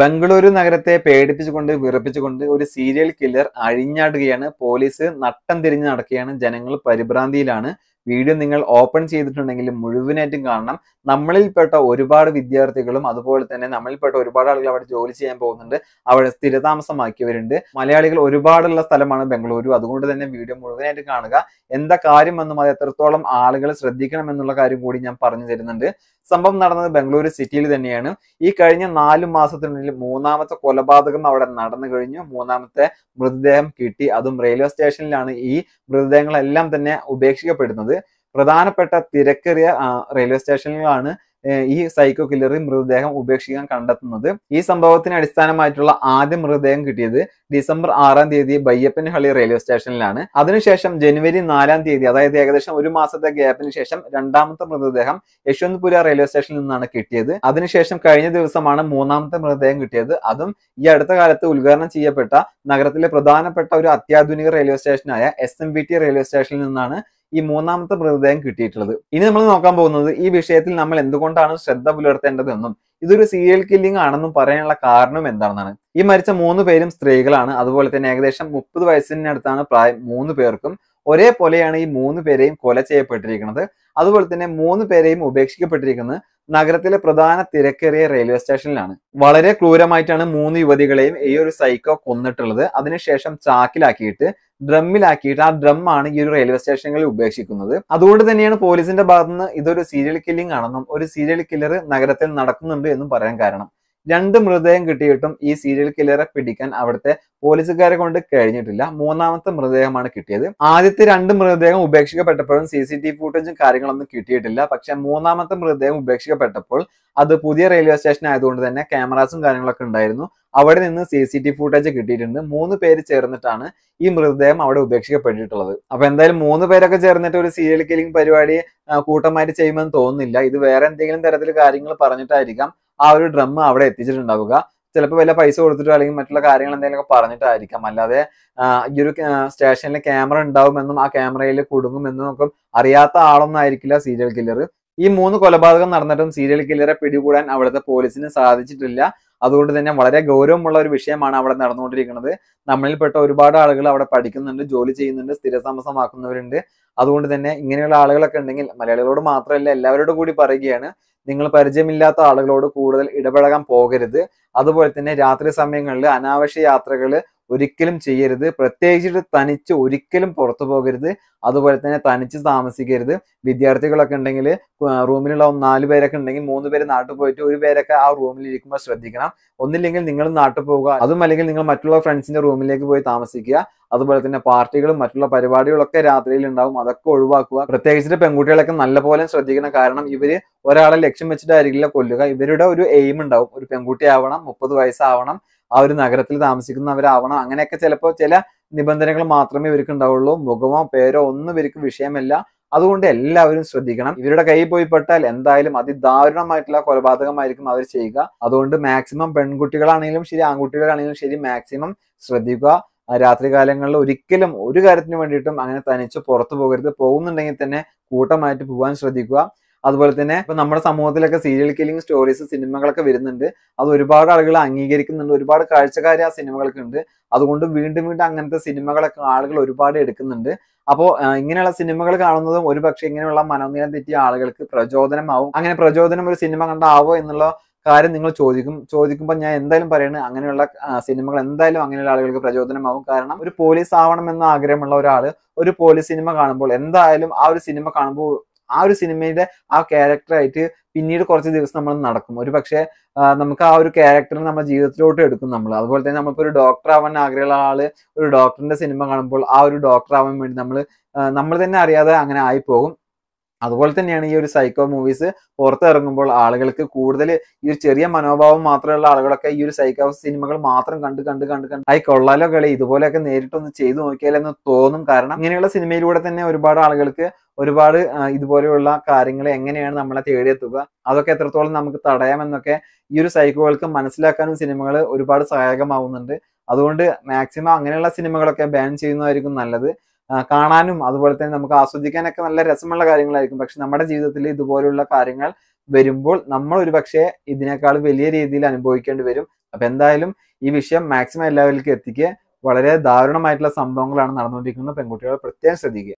ബംഗളൂരു നഗരത്തെ പേടിപ്പിച്ചുകൊണ്ട് വിറപ്പിച്ചുകൊണ്ട് ഒരു serial killer അഴിഞ്ഞാടുകയാണ് police നട്ടം തിരിഞ്ഞ് നടക്കുകയാണ് ജനങ്ങൾ പരിഭ്രാന്തിയിലാണ് വീഡിയോ നിങ്ങൾ ഓപ്പൺ ചെയ്തിട്ടുണ്ടെങ്കിൽ മുഴുവനായിട്ടും കാണണം നമ്മളിൽപ്പെട്ട ഒരുപാട് വിദ്യാർത്ഥികളും അതുപോലെ തന്നെ നമ്മളിൽപ്പെട്ട ഒരുപാട് ആളുകൾ അവിടെ ജോലി ചെയ്യാൻ പോകുന്നുണ്ട് അവിടെ സ്ഥിരതാമസമാക്കിയവരുണ്ട് മലയാളികൾ ഒരുപാടുള്ള സ്ഥലമാണ് ബംഗളൂരു അതുകൊണ്ട് തന്നെ വീഡിയോ മുഴുവനായിട്ട് കാണുക എന്താ കാര്യമെന്നും അത് എത്രത്തോളം ആളുകൾ ശ്രദ്ധിക്കണം എന്നുള്ള കാര്യം കൂടി ഞാൻ പറഞ്ഞു തരുന്നുണ്ട് സംഭവം നടന്നത് ബംഗളൂരു സിറ്റിയിൽ തന്നെയാണ് ഈ കഴിഞ്ഞ നാല് മാസത്തിനുള്ളിൽ മൂന്നാമത്തെ കൊലപാതകം അവിടെ നടന്നു കഴിഞ്ഞു മൂന്നാമത്തെ മൃതദേഹം കിട്ടി അതും റെയിൽവേ സ്റ്റേഷനിലാണ് ഈ മൃതദേഹങ്ങളെല്ലാം തന്നെ ഉപേക്ഷിക്കപ്പെടുന്നത് പ്രധാനപ്പെട്ട തിരക്കേറിയ റെയിൽവേ സ്റ്റേഷനിലാണ് ഈ സൈക്കോ കില്ലറി മൃതദേഹം ഉപേക്ഷിക്കാൻ കണ്ടെത്തുന്നത് ഈ സംഭവത്തിന് അടിസ്ഥാനമായിട്ടുള്ള ആദ്യ മൃതദേഹം കിട്ടിയത് ഡിസംബർ ആറാം തീയതി ബയ്യപ്പൻഹള്ളി റെയിൽവേ സ്റ്റേഷനിലാണ് അതിനുശേഷം ജനുവരി നാലാം തീയതി അതായത് ഏകദേശം ഒരു മാസത്തെ ഗ്യാപ്പിന് ശേഷം രണ്ടാമത്തെ മൃതദേഹം യശ്വന്ത്പുര റെയിൽവേ സ്റ്റേഷനിൽ നിന്നാണ് കിട്ടിയത് അതിനുശേഷം കഴിഞ്ഞ ദിവസമാണ് മൂന്നാമത്തെ മൃതദേഹം കിട്ടിയത് അതും ഈ അടുത്ത കാലത്ത് ഉദ്ഘാടനം ചെയ്യപ്പെട്ട നഗരത്തിലെ പ്രധാനപ്പെട്ട ഒരു അത്യാധുനിക റെയിൽവേ സ്റ്റേഷനായ എസ് എം ടി റെയിൽവേ സ്റ്റേഷനിൽ നിന്നാണ് ഈ മൂന്നാമത്തെ മൃതദേഹം കിട്ടിയിട്ടുള്ളത് ഇനി നമ്മൾ നോക്കാൻ പോകുന്നത് ഈ വിഷയത്തിൽ നമ്മൾ എന്തുകൊണ്ടാണ് ശ്രദ്ധ പുലർത്തേണ്ടതെന്നും ഇതൊരു സീരിയൽ കില്ലിംഗ് ആണെന്നും പറയാനുള്ള കാരണം എന്താണെന്നാണ് ഈ മരിച്ച മൂന്ന് പേരും സ്ത്രീകളാണ് അതുപോലെ തന്നെ ഏകദേശം മുപ്പത് വയസ്സിനടുത്താണ് പ്രായം മൂന്ന് പേർക്കും ഒരേപോലെയാണ് ഈ മൂന്ന് പേരെയും കൊല ചെയ്യപ്പെട്ടിരിക്കുന്നത് അതുപോലെ തന്നെ മൂന്ന് പേരെയും ഉപേക്ഷിക്കപ്പെട്ടിരിക്കുന്നത് നഗരത്തിലെ പ്രധാന തിരക്കേറിയ റെയിൽവേ സ്റ്റേഷനിലാണ് വളരെ ക്രൂരമായിട്ടാണ് മൂന്ന് യുവതികളെയും ഈ ഒരു സൈക്കോ കൊന്നിട്ടുള്ളത് അതിനുശേഷം ചാക്കിലാക്കിയിട്ട് ഡ്രമ്മിലാക്കിയിട്ട് ആ ഡ്രമ്മാണ് ഈ ഒരു റെയിൽവേ സ്റ്റേഷനുകളിൽ ഉപേക്ഷിക്കുന്നത് അതുകൊണ്ട് തന്നെയാണ് പോലീസിന്റെ ഭാഗത്തുനിന്ന് ഇതൊരു സീരിയൽ കില്ലിംഗ് ആണെന്നും ഒരു സീരിയൽ കില്ലർ നഗരത്തിൽ നടക്കുന്നുണ്ട് എന്നും പറയാൻ കാരണം രണ്ട് മൃതദേഹം കിട്ടിയിട്ടും ഈ സീരിയൽ കില്ലറെ പിടിക്കാൻ അവിടുത്തെ പോലീസുകാരെ കൊണ്ട് കഴിഞ്ഞിട്ടില്ല മൂന്നാമത്തെ മൃതദേഹമാണ് കിട്ടിയത് ആദ്യത്തെ രണ്ട് മൃതദേഹം ഉപേക്ഷിക്കപ്പെട്ടപ്പോഴും സി സി ടി ഫുട്ടേജും കാര്യങ്ങളൊന്നും കിട്ടിയിട്ടില്ല പക്ഷെ മൂന്നാമത്തെ മൃതദേഹം ഉപേക്ഷിക്കപ്പെട്ടപ്പോൾ അത് പുതിയ റെയിൽവേ സ്റ്റേഷൻ ആയതുകൊണ്ട് തന്നെ ക്യാമറാസും കാര്യങ്ങളൊക്കെ ഉണ്ടായിരുന്നു അവിടെ നിന്ന് സി സി ടി ഫുട്ടേജ് കിട്ടിയിട്ടുണ്ട് മൂന്ന് പേര് ചേർന്നിട്ടാണ് ഈ മൃതദേഹം അവിടെ ഉപേക്ഷിക്കപ്പെട്ടിട്ടുള്ളത് അപ്പൊ എന്തായാലും മൂന്ന് പേരൊക്കെ ചേർന്നിട്ട് ഒരു സീരിയൽ കില്ലിംഗ് പരിപാടി കൂട്ടമായിട്ട് ചെയ്യുമെന്ന് തോന്നുന്നില്ല ഇത് വേറെ എന്തെങ്കിലും തരത്തിൽ കാര്യങ്ങൾ പറഞ്ഞിട്ടായിരിക്കാം ആ ഒരു ഡ്രം അവിടെ എത്തിച്ചിട്ടുണ്ടാവുക ചിലപ്പോൾ വല്ല പൈസ കൊടുത്തിട്ടോ അല്ലെങ്കിൽ മറ്റുള്ള കാര്യങ്ങൾ എന്തെങ്കിലുമൊക്കെ പറഞ്ഞിട്ടായിരിക്കാം അല്ലാതെ ഈ ഒരു സ്റ്റേഷനിൽ ക്യാമറ ഉണ്ടാവുമെന്നും ആ ക്യാമറയിൽ കുടുങ്ങുമെന്നും ഒക്കെ അറിയാത്ത ആളൊന്നും ആയിരിക്കില്ല സീരിയൽ കില്ലർ ഈ മൂന്ന് കൊലപാതകം നടന്നിട്ടും സീരിയൽ കില്ലറെ പിടികൂടാൻ അവിടുത്തെ പോലീസിന് സാധിച്ചിട്ടില്ല അതുകൊണ്ട് തന്നെ വളരെ ഗൗരവമുള്ള ഒരു വിഷയമാണ് അവിടെ നടന്നുകൊണ്ടിരിക്കുന്നത് നമ്മളിൽപ്പെട്ട ഒരുപാട് ആളുകൾ അവിടെ പഠിക്കുന്നുണ്ട് ജോലി ചെയ്യുന്നുണ്ട് സ്ഥിരതാമസമാക്കുന്നവരുണ്ട് അതുകൊണ്ട് തന്നെ ഇങ്ങനെയുള്ള ആളുകളൊക്കെ ഉണ്ടെങ്കിൽ മലയാളികളോട് മാത്രമല്ല എല്ലാവരോടും കൂടി പറയുകയാണ് നിങ്ങൾ പരിചയമില്ലാത്ത ആളുകളോട് കൂടുതൽ ഇടപഴകാൻ പോകരുത് അതുപോലെ തന്നെ രാത്രി സമയങ്ങളിൽ അനാവശ്യ യാത്രകൾ ഒരിക്കലും ചെയ്യരുത് പ്രത്യേകിച്ചിട്ട് തനിച്ച് ഒരിക്കലും പുറത്തു പോകരുത് അതുപോലെ തന്നെ തനിച്ച് താമസിക്കരുത് വിദ്യാർത്ഥികളൊക്കെ ഉണ്ടെങ്കിൽ റൂമിലുള്ള നാല് പേരൊക്കെ ഉണ്ടെങ്കിൽ മൂന്ന് പേര് നാട്ടിൽ പോയിട്ട് ഒരു പേരൊക്കെ ആ റൂമിൽ ഇരിക്കുമ്പോൾ ശ്രദ്ധിക്കണം ഒന്നില്ലെങ്കിൽ നിങ്ങൾ നാട്ടിൽ പോവുക അതും അല്ലെങ്കിൽ നിങ്ങൾ മറ്റുള്ള ഫ്രണ്ട്സിന്റെ റൂമിലേക്ക് പോയി താമസിക്കുക അതുപോലെ തന്നെ പാർട്ടികളും മറ്റുള്ള പരിപാടികളൊക്കെ രാത്രിയിൽ ഉണ്ടാവും അതൊക്കെ ഒഴിവാക്കുക പ്രത്യേകിച്ചിട്ട് പെൺകുട്ടികളൊക്കെ നല്ലപോലെ ശ്രദ്ധിക്കണം കാരണം ഇവര് ഒരാളെ ലക്ഷ്യം വെച്ചിട്ടായിരിക്കില്ല കൊല്ലുക ഇവരുടെ ഒരു എയിം ഉണ്ടാവും ഒരു പെൺകുട്ടി ആവണം മുപ്പത് വയസ്സാവണം ആ ഒരു നഗരത്തിൽ താമസിക്കുന്നവരാവണം അങ്ങനെയൊക്കെ ചിലപ്പോൾ ചില നിബന്ധനകൾ മാത്രമേ ഇവർക്ക് ഉണ്ടാവുള്ളൂ മുഖമോ പേരോ ഒന്നും ഇവർക്ക് വിഷയമല്ല അതുകൊണ്ട് എല്ലാവരും ശ്രദ്ധിക്കണം ഇവരുടെ കൈ പോയി പെട്ടാൽ എന്തായാലും അതിദാരുണമായിട്ടുള്ള കൊലപാതകമായിരിക്കും അവർ ചെയ്യുക അതുകൊണ്ട് മാക്സിമം പെൺകുട്ടികളാണെങ്കിലും ശരി ആൺകുട്ടികളാണെങ്കിലും ശരി മാക്സിമം ശ്രദ്ധിക്കുക രാത്രി കാലങ്ങളിൽ ഒരിക്കലും ഒരു കാര്യത്തിന് വേണ്ടിയിട്ടും അങ്ങനെ തനിച്ച് പുറത്തു പോകരുത് പോകുന്നുണ്ടെങ്കിൽ തന്നെ കൂട്ടമായിട്ട് പോകാൻ ശ്രദ്ധിക്കുക അതുപോലെ തന്നെ ഇപ്പൊ നമ്മുടെ സമൂഹത്തിലൊക്കെ സീരിയൽ കില്ലിംഗ് സ്റ്റോറീസ് സിനിമകളൊക്കെ വരുന്നുണ്ട് അത് ഒരുപാട് ആളുകൾ അംഗീകരിക്കുന്നുണ്ട് ഒരുപാട് കാഴ്ചക്കാർ ആ സിനിമകൾക്ക് ഉണ്ട് അതുകൊണ്ട് വീണ്ടും വീണ്ടും അങ്ങനത്തെ സിനിമകളൊക്കെ ആളുകൾ ഒരുപാട് എടുക്കുന്നുണ്ട് അപ്പോൾ ഇങ്ങനെയുള്ള സിനിമകൾ കാണുന്നതും പക്ഷെ ഇങ്ങനെയുള്ള മനോനിലം തെറ്റിയ ആളുകൾക്ക് പ്രചോദനമാവും അങ്ങനെ പ്രചോദനം ഒരു സിനിമ കണ്ടാവോ എന്നുള്ള കാര്യം നിങ്ങൾ ചോദിക്കും ചോദിക്കുമ്പോൾ ഞാൻ എന്തായാലും പറയുന്നത് അങ്ങനെയുള്ള സിനിമകൾ എന്തായാലും അങ്ങനെയുള്ള ആളുകൾക്ക് പ്രചോദനമാവും കാരണം ഒരു പോലീസ് ആവണം എന്ന ആഗ്രഹമുള്ള ഒരാൾ ഒരു പോലീസ് സിനിമ കാണുമ്പോൾ എന്തായാലും ആ ഒരു സിനിമ കാണുമ്പോൾ ആ ഒരു സിനിമയുടെ ആ ക്യാരക്ടറായിട്ട് പിന്നീട് കുറച്ച് ദിവസം നമ്മൾ നടക്കും ഒരു പക്ഷേ നമുക്ക് ആ ഒരു ക്യാരക്ടറിനെ നമ്മുടെ ജീവിതത്തിലോട്ട് എടുക്കും നമ്മൾ അതുപോലെ തന്നെ നമ്മളിപ്പോൾ ഒരു ഡോക്ടർ ആവാൻ ആഗ്രഹമുള്ള ആള് ഒരു ഡോക്ടറിന്റെ സിനിമ കാണുമ്പോൾ ആ ഒരു ഡോക്ടർ ആവാൻ വേണ്ടി നമ്മൾ നമ്മൾ തന്നെ അറിയാതെ അങ്ങനെ ആയിപ്പോകും അതുപോലെ തന്നെയാണ് ഈ ഒരു സൈക്കോ മൂവീസ് പുറത്തിറങ്ങുമ്പോൾ ആളുകൾക്ക് കൂടുതൽ ഈ ഒരു ചെറിയ മനോഭാവം മാത്രമുള്ള ആളുകളൊക്കെ ഈ ഒരു സൈക്കോ സിനിമകൾ മാത്രം കണ്ട് കണ്ട് കണ്ട് കണ്ട് ആയി കൊള്ളാലോ കളി ഇതുപോലെയൊക്കെ നേരിട്ടൊന്ന് ചെയ്തു നോക്കിയാലെന്ന് തോന്നും കാരണം ഇങ്ങനെയുള്ള സിനിമയിലൂടെ തന്നെ ഒരുപാട് ആളുകൾക്ക് ഒരുപാട് ഇതുപോലെയുള്ള കാര്യങ്ങൾ എങ്ങനെയാണ് നമ്മളെ തേടിയെത്തുക അതൊക്കെ എത്രത്തോളം നമുക്ക് തടയാമെന്നൊക്കെ ഈ ഒരു സൈക്കോകൾക്ക് മനസ്സിലാക്കാനും സിനിമകൾ ഒരുപാട് സഹായകമാവുന്നുണ്ട് അതുകൊണ്ട് മാക്സിമം അങ്ങനെയുള്ള സിനിമകളൊക്കെ ബാൻ ചെയ്യുന്നതായിരിക്കും നല്ലത് കാണാനും അതുപോലെ തന്നെ നമുക്ക് ആസ്വദിക്കാനൊക്കെ നല്ല രസമുള്ള കാര്യങ്ങളായിരിക്കും പക്ഷെ നമ്മുടെ ജീവിതത്തിൽ ഇതുപോലുള്ള കാര്യങ്ങൾ വരുമ്പോൾ നമ്മൾ ഒരു പക്ഷേ ഇതിനേക്കാൾ വലിയ രീതിയിൽ അനുഭവിക്കേണ്ടി വരും അപ്പൊ എന്തായാലും ഈ വിഷയം മാക്സിമം എല്ലാവരിലേക്കും എത്തിക്കുക വളരെ ദാരുണമായിട്ടുള്ള സംഭവങ്ങളാണ് നടന്നുകൊണ്ടിരിക്കുന്നത് പെൺകുട്ടികൾ പ്രത്യേകം ശ്രദ്ധിക്കുക